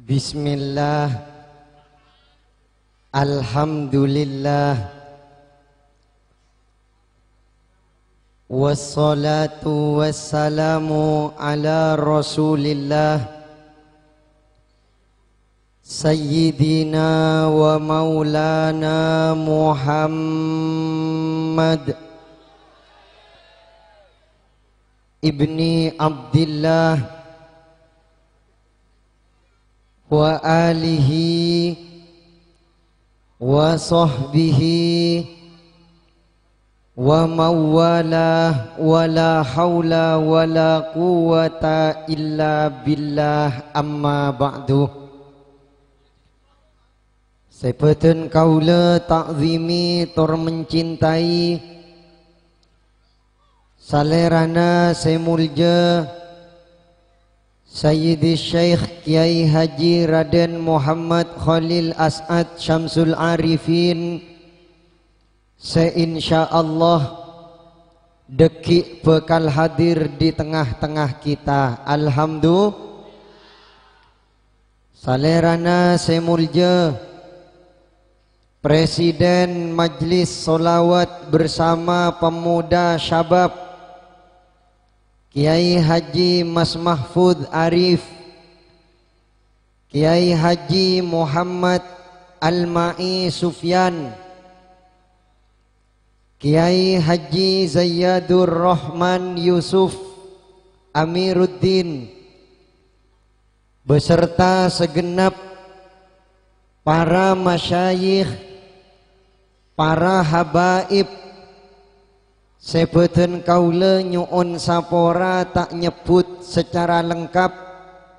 بسم الله الحمد لله والصلاة والسلام على رسول الله سيدنا ومولانا محمد ابن عبد الله wa alihi wa sahbihi wa mawala wala haula wala quwata illa billah amma ba'du Sepeten kaula takzimi tor mencintai Salerana semulja Salerana semulja Sayyidi Syekh Kiai Haji Raden Muhammad Khalil As'ad Syamsul Arifin Seinsyaallah Dekik bekal hadir di tengah-tengah kita Alhamdulillah Salerana Semulje Presiden Majlis Solawat bersama pemuda Syabab Kiai Haji Mas Mahfud Arif Kiai Haji Muhammad Al-Ma'i Sufyan Kiai Haji Zayadur Rahman Yusuf Amiruddin beserta segenap para masyayikh, para habaib, Sebeten kaula nyuun sapora tak nyebut secara lengkap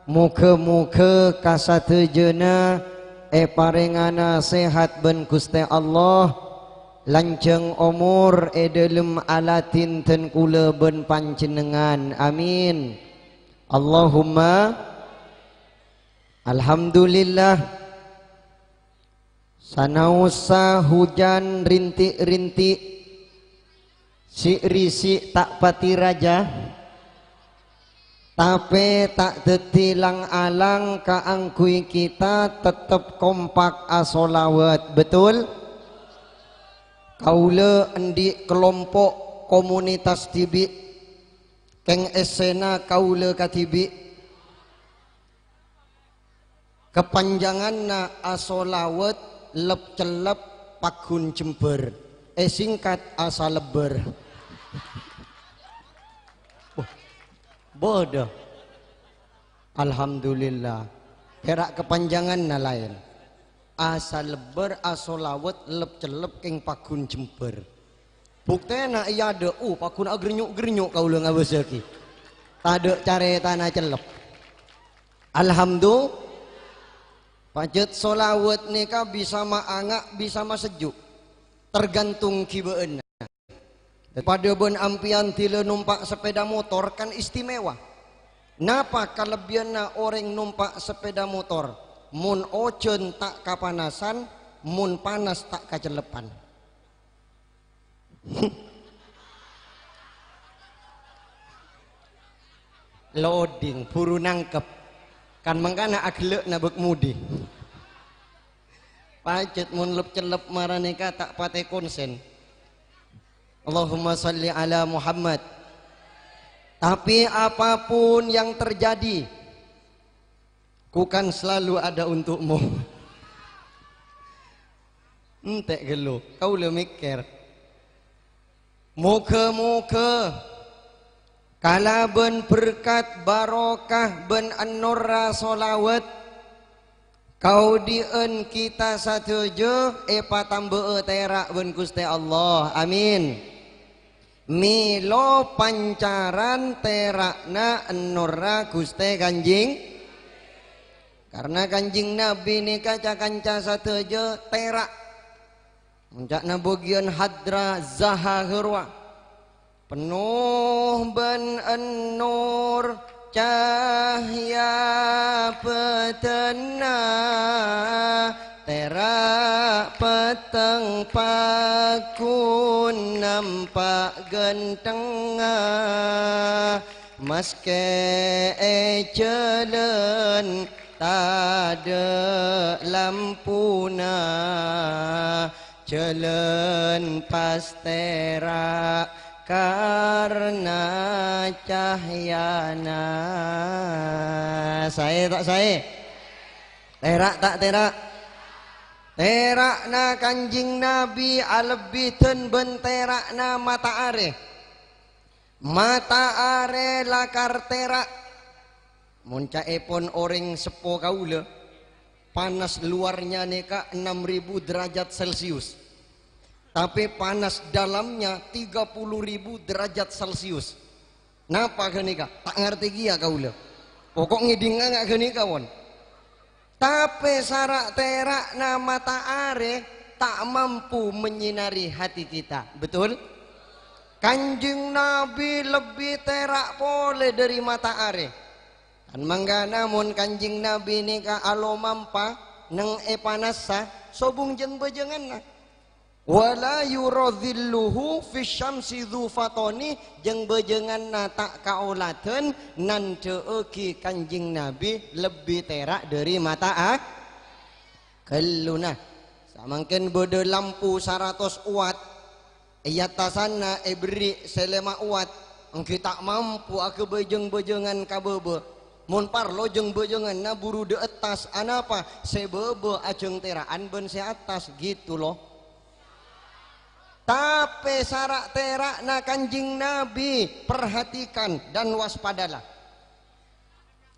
muka muka kasadejena e parengana sehat ben Gusti Allah lanjeng umur e alatin ten kula ben pancenengan amin Allahumma alhamdulillah sanausa hujan rintik-rintik Si risi tak pati raja Tapi tak detilang alang kaangkui kita tetap kompak asolawat Betul? Kaula endi kelompok komunitas tibi, Keng esena kaula katibi, Kepanjangan na asolawat lep celep pakun cember eh singkat asa leber bodoh Alhamdulillah perak kepanjangan na lain asa leber aso lawet lep celep king pagun jember buktena iya ada uh pakun agrenyuk ah grenyuk kau lu ngabeseki taduk care tanah celep Alhamdulillah Pajet solawat nikah bisa ma angak bisa ma sejuk tergantung kibeena pada ben ampian tila numpak sepeda motor kan istimewa napa kelebihanna orang numpak sepeda motor mun ocen tak kapanasan mun panas tak kacelepan loading buru nangkep kan mengkana aglek na mudi Pacet mun lep celep tak pate konsen. Allahumma salli ala Muhammad. Tapi apapun yang terjadi, ku kan selalu ada untukmu. Entek gelo, kau le mikir. Muka-muka Kala ben berkat barokah ben an solawat Kau dien kita satuju Epa tambe terak bun kuste Allah Amin Milo pancaran terakna nurra guste kanjing Karena kanjing Nabi ni kaca kanca satuju terak Mencak nabugian hadra zaha herwa Penuh ben en nur cahaya petena terak petang pakun nampak genteng maske ejelen tade lampu na Jalan pas terak karena cahyana saya tak saya terak tak terak terak na kanjing nabi alebiten benterak na mata are mata are lakar terak muncak epon oring sepo kaula panas luarnya neka 6000 derajat celcius tapi panas dalamnya 30 ribu derajat celcius napa genika tak ngerti kia kau lo pokok ngidinga nggak kenika won tapi sarak terak nama are tak mampu menyinari hati kita betul kanjeng nabi lebih terak pole dari mata are kan mangga namun kanjeng nabi nika alo mampa neng epanasa sobung jen bejengan nah wala yuradhilluhu fi syamsi dzu fatoni jeung bejengan nata kauladen nan teuki kanjing nabi lebih terak dari mata ah keluna samangkeun bodo lampu 100 watt iya tasana ibri eh, selema uat engke tak mampu aku bejeng-bejengan kabeubeuk mun parlo jeung bejengan na buru de atas anapa sebeubeuk ajeng teraan ben se atas gitu loh tapi sarak terak na kanjing Nabi perhatikan dan waspadalah.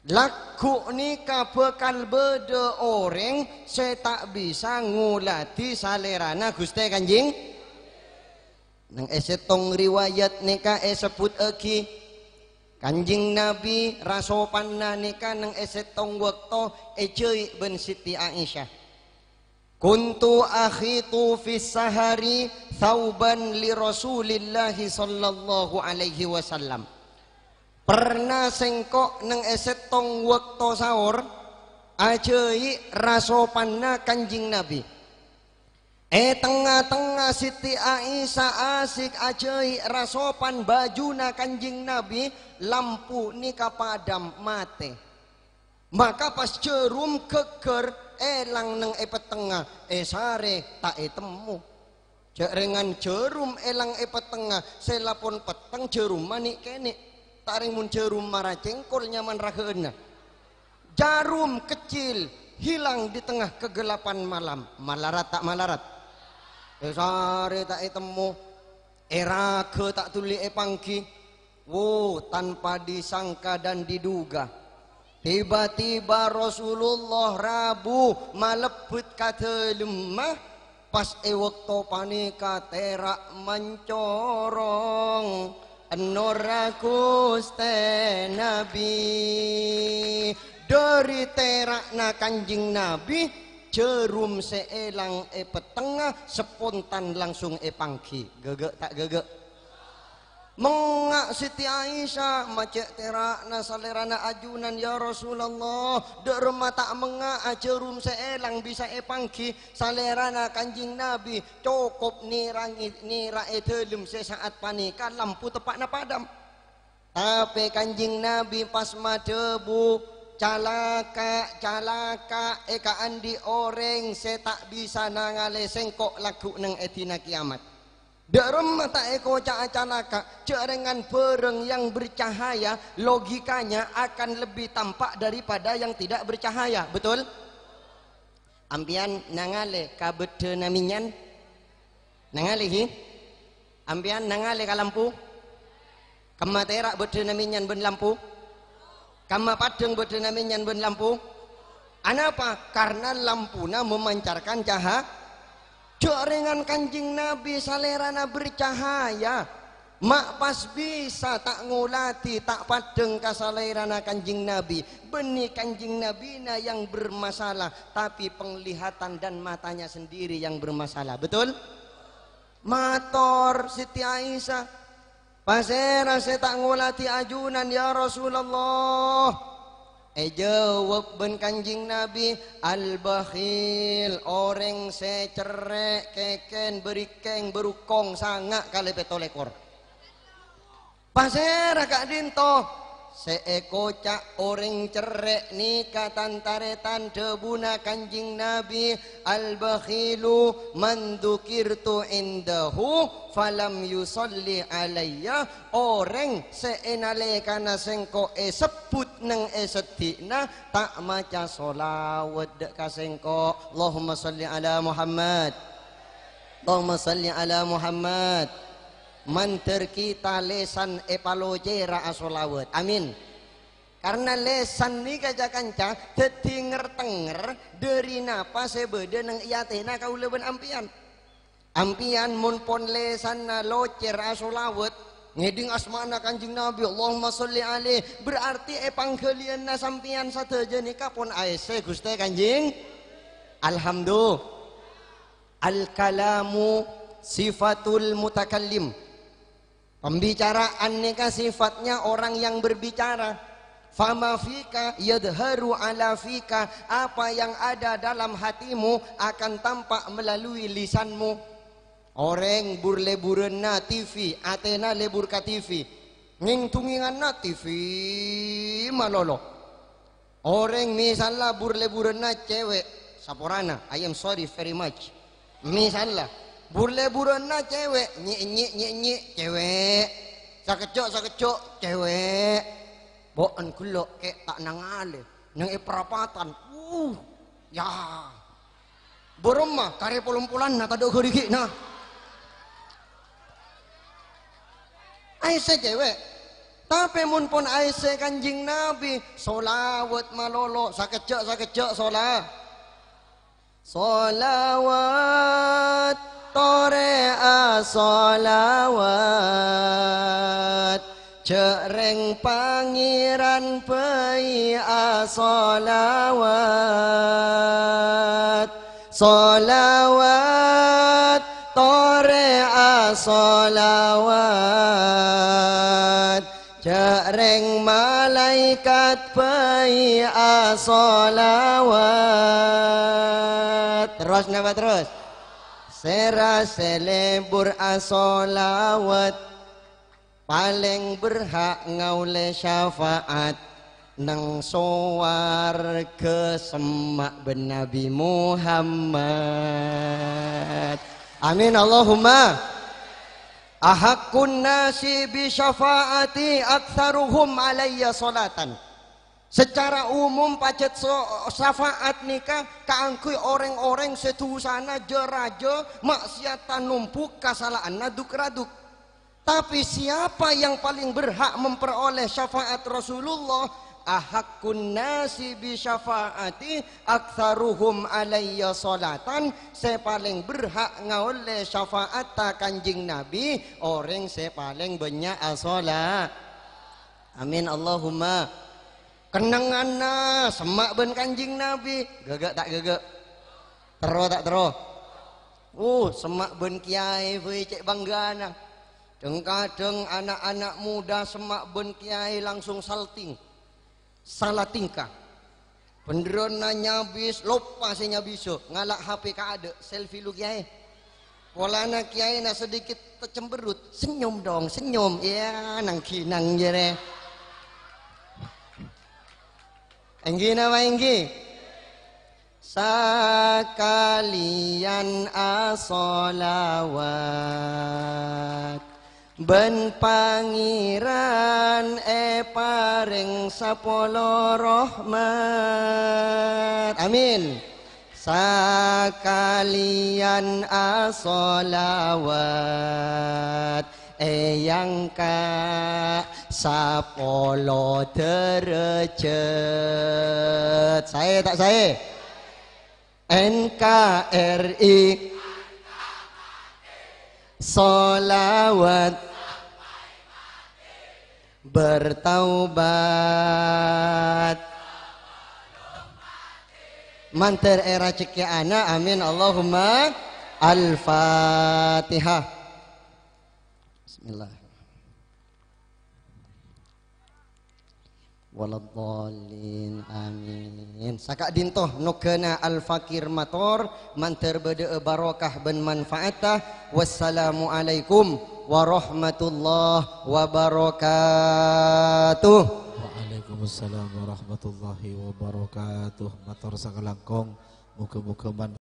Laku nikah kapekal beda orang saya tak bisa ngulati salerana guste kanjing. Nang esetong eh riwayat nika esebut eh eki kanjing Nabi rasopan nika nang esetong eh waktu ecei ben Siti Aisyah. Kuntu akhitu fis sahari thauban li Rasulillah sallallahu alaihi wasallam. Pernah sengkok neng eset tong waktu sahur ajei rasopanna kanjing Nabi. Eh tengah-tengah Siti Aisyah asik ajai rasopan bajuna kanjing Nabi lampu nika padam mate. Maka pas cerum keker elang neng e tengah esare eh, sare tak e temu jerum elang e tengah selapun peteng jerum manik kene taring mun jerum marah cengkol nyaman raheuna jarum kecil hilang di tengah kegelapan malam malarat tak malarat esare eh, sare tak e era eh, ke tak tuli e pangki tanpa disangka dan diduga tiba-tiba Rasulullah Rabu malebut kata lemah pas e waktu panika terak mencorong Noraku Nabi dari terak na kanjing Nabi jerum seelang e petengah spontan langsung e pangki gegek tak gegek Mengak Siti Aisyah macet terakna salerana ajunan ya Rasulullah Dek tak mengak acerum seelang bisa epangki Salerana kanjing Nabi Cukup nirangi nirai telum saat panikan lampu na padam Tapi kanjing Nabi pas madebu calaka calaka ekaan di orang se tak bisa nangale sengkok lagu neng etina kiamat Derem mata eko acanaka cerengan pereng yang bercahaya logikanya akan lebih tampak daripada yang tidak bercahaya betul Ambian nangale kabete naminyan nangale hi ampian nangale kalampu kama terak bete naminyan ben lampu kama padeng bete naminyan ben lampu anapa karena lampuna memancarkan cahaya Jorengan kancing Nabi salerana bercahaya. Mak pas bisa tak ngulati tak padeng kasalerana kancing Nabi. Benih Nabi na yang bermasalah. Tapi penglihatan dan matanya sendiri yang bermasalah. Betul? Mator Siti Aisyah. Pasera saya tak ngulati ajunan ya Rasulullah. E jawab ben kanjing Nabi Al-bakhil orang secerek keken berikeng berukong sanga kali petolekor. Pasera kak dinto Seeko cak orang cerek ni taretan debuna kanjing Nabi al-bakhilu mandukirtu indahu falam yusolli alaiya orang seenale kana sengko esebut neng esetina tak maca solawat dek kasengko Allahumma salli ala Muhammad Allahumma salli ala Muhammad kita lesan epaloje raasolawet amin karena lesan nih kaca kanca tetinger tenger dari napa sebeda neng iatena kau leben ampian ampian munpon lesan na locer asolawet ngeding asmana kanjeng nabi Allahumma sholli alaih berarti epanggelian na sampian satu aja nih kapon aese guste kanjeng alhamdulillah al kalamu sifatul mutakallim Pembicaraan nikah sifatnya orang yang berbicara. Fama fika yadharu ala fika. Apa yang ada dalam hatimu akan tampak melalui lisanmu. Orang burle burena TV, atena leburka TV. Ning na TV malolo. Orang misalnya burle burena cewek. Saporana, I am sorry very much. Misalnya burle burana cewek nyik nyik nyik nyik cewek sakecok sakecok cewek boen kulo kek tak nang ale nang e uh ya boroma kare polumpulan na kadok gurigi na Aisyah cewek tapi mun pun Aisyah kanjing Nabi solawat malolo sakecok sakecok sola solawat tore asolawat Cereng pangeran pei asolawat Solawat tore asolawat Cereng malaikat pei asolawat Terus nama terus Sera selebur asolawat Paling berhak ngaule syafaat Nang soar ke semak benabi Muhammad Amin Allahumma Ahakun nasi bi syafaati Aksaruhum alaiya solatan Secara umum pacet so, syafaat nikah kaangkui orang-orang setusana jerajo maksiatan numpuk kesalahan naduk raduk. Tapi siapa yang paling berhak memperoleh syafaat Rasulullah? Ahakun nasi bi syafaati aktsaruhum alayya salatan. Saya paling berhak ngaoleh syafaat ta kanjing Nabi, orang saya paling banyak asola Amin Allahumma kenangan semak ben kanjing nabi gagak tak gagak teroh tak teroh uh semak ben kiai weh cek banggana deng anak-anak muda semak ben kiai langsung salting salah tingkah Pendron nyabis, lupa saya nyabiso, ngalak HP ka ada, selfie lu kiai. Pola na kiai na sedikit cemberut, senyum dong, senyum, ya nang kinang jere. Enggi nama enggi. Sakalian asolawat Ben pangiran e paring sapolo rahmat Amin Sakalian asolawat Eyang ka sapolo derajat Saya tak saya NKRI Solawat Bertaubat Manter era cekiana Amin Allahumma Al-Fatihah Bismillah. Waladhalin amin. Saka dintoh nukena al fakir mator man bede barokah ben manfaatah. Wassalamualaikum warahmatullahi wabarakatuh. Waalaikumsalam warahmatullahi wabarakatuh. Mator sakalangkong muka-muka manfaat.